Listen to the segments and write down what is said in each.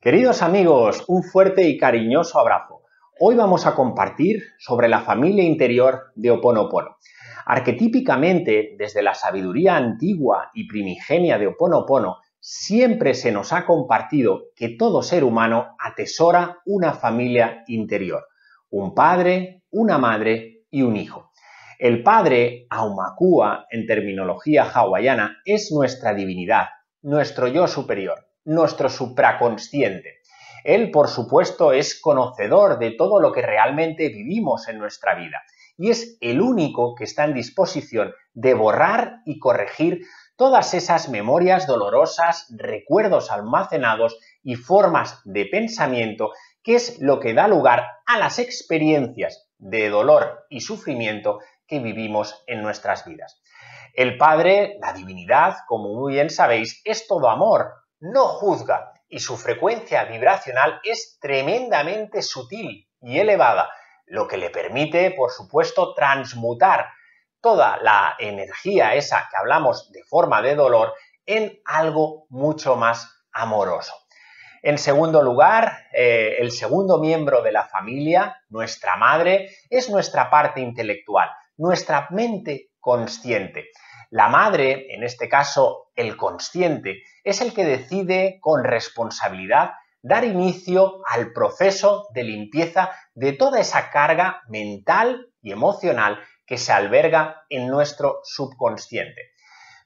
Queridos amigos, un fuerte y cariñoso abrazo. Hoy vamos a compartir sobre la familia interior de Oponopono. Arquetípicamente, desde la sabiduría antigua y primigenia de Oponopono, siempre se nos ha compartido que todo ser humano atesora una familia interior, un padre, una madre y un hijo. El padre, Aumakua, en terminología hawaiana, es nuestra divinidad, nuestro yo superior nuestro supraconsciente. Él, por supuesto, es conocedor de todo lo que realmente vivimos en nuestra vida y es el único que está en disposición de borrar y corregir todas esas memorias dolorosas, recuerdos almacenados y formas de pensamiento que es lo que da lugar a las experiencias de dolor y sufrimiento que vivimos en nuestras vidas. El Padre, la divinidad, como muy bien sabéis, es todo amor, no juzga y su frecuencia vibracional es tremendamente sutil y elevada, lo que le permite, por supuesto, transmutar toda la energía esa que hablamos de forma de dolor en algo mucho más amoroso. En segundo lugar, eh, el segundo miembro de la familia, nuestra madre, es nuestra parte intelectual, nuestra mente consciente. La madre, en este caso el consciente, es el que decide con responsabilidad dar inicio al proceso de limpieza de toda esa carga mental y emocional que se alberga en nuestro subconsciente.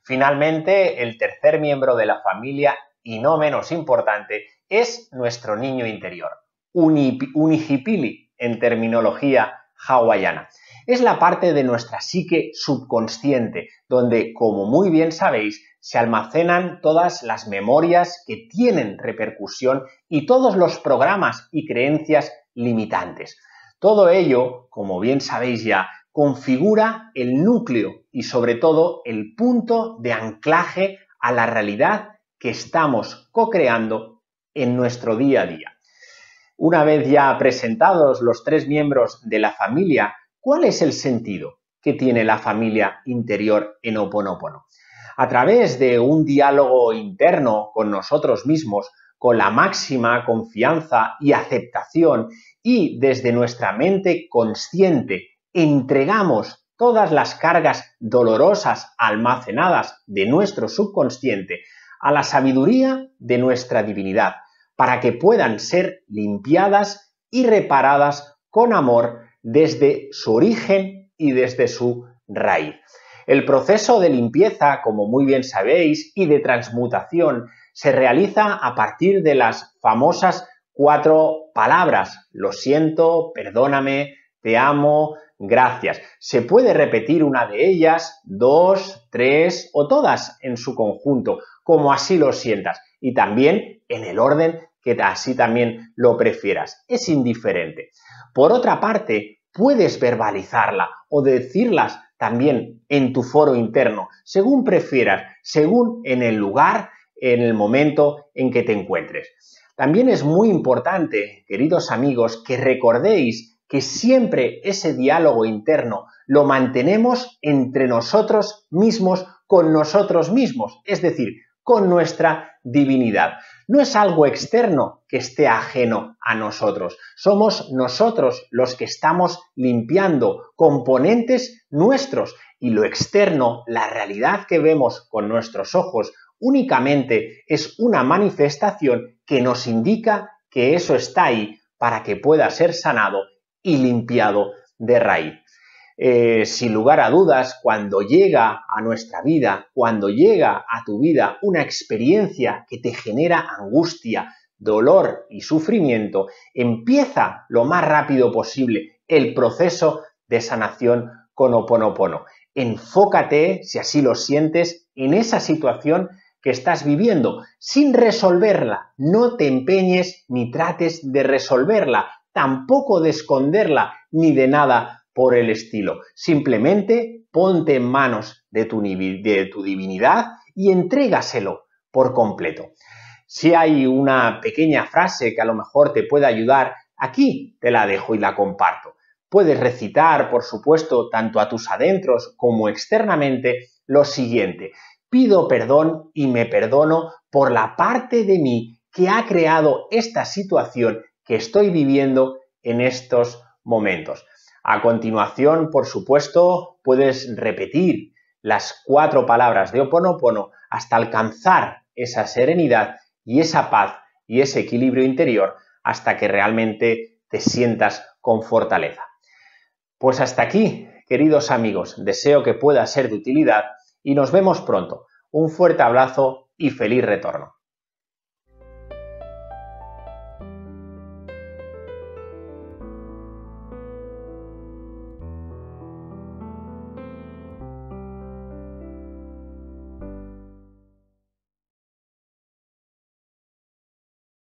Finalmente, el tercer miembro de la familia, y no menos importante, es nuestro niño interior, Unihipili, en terminología hawaiana es la parte de nuestra psique subconsciente, donde, como muy bien sabéis, se almacenan todas las memorias que tienen repercusión y todos los programas y creencias limitantes. Todo ello, como bien sabéis ya, configura el núcleo y sobre todo el punto de anclaje a la realidad que estamos co-creando en nuestro día a día. Una vez ya presentados los tres miembros de la familia, ¿Cuál es el sentido que tiene la familia interior en Oponopono? A través de un diálogo interno con nosotros mismos, con la máxima confianza y aceptación y desde nuestra mente consciente entregamos todas las cargas dolorosas almacenadas de nuestro subconsciente a la sabiduría de nuestra divinidad, para que puedan ser limpiadas y reparadas con amor desde su origen y desde su raíz. El proceso de limpieza, como muy bien sabéis, y de transmutación se realiza a partir de las famosas cuatro palabras, lo siento, perdóname, te amo, gracias. Se puede repetir una de ellas, dos, tres o todas en su conjunto, como así lo sientas, y también en el orden que así también lo prefieras. Es indiferente. Por otra parte, puedes verbalizarla o decirlas también en tu foro interno, según prefieras, según en el lugar, en el momento en que te encuentres. También es muy importante, queridos amigos, que recordéis que siempre ese diálogo interno lo mantenemos entre nosotros mismos con nosotros mismos. Es decir, con nuestra divinidad. No es algo externo que esté ajeno a nosotros. Somos nosotros los que estamos limpiando componentes nuestros y lo externo, la realidad que vemos con nuestros ojos, únicamente es una manifestación que nos indica que eso está ahí para que pueda ser sanado y limpiado de raíz. Eh, sin lugar a dudas, cuando llega a nuestra vida, cuando llega a tu vida una experiencia que te genera angustia, dolor y sufrimiento, empieza lo más rápido posible el proceso de sanación con Oponopono. Enfócate, si así lo sientes, en esa situación que estás viviendo, sin resolverla. No te empeñes ni trates de resolverla, tampoco de esconderla, ni de nada por el estilo. Simplemente ponte en manos de tu, divinidad y entrégaselo por completo. Si hay una pequeña frase que a lo mejor te pueda ayudar, aquí te la dejo y la comparto. Puedes recitar, por supuesto, tanto a tus adentros como externamente lo siguiente. Pido perdón y me perdono por la parte de mí que ha creado esta situación que estoy viviendo en estos momentos. A continuación, por supuesto, puedes repetir las cuatro palabras de Oponopono hasta alcanzar esa serenidad y esa paz y ese equilibrio interior hasta que realmente te sientas con fortaleza. Pues hasta aquí, queridos amigos, deseo que pueda ser de utilidad y nos vemos pronto. Un fuerte abrazo y feliz retorno.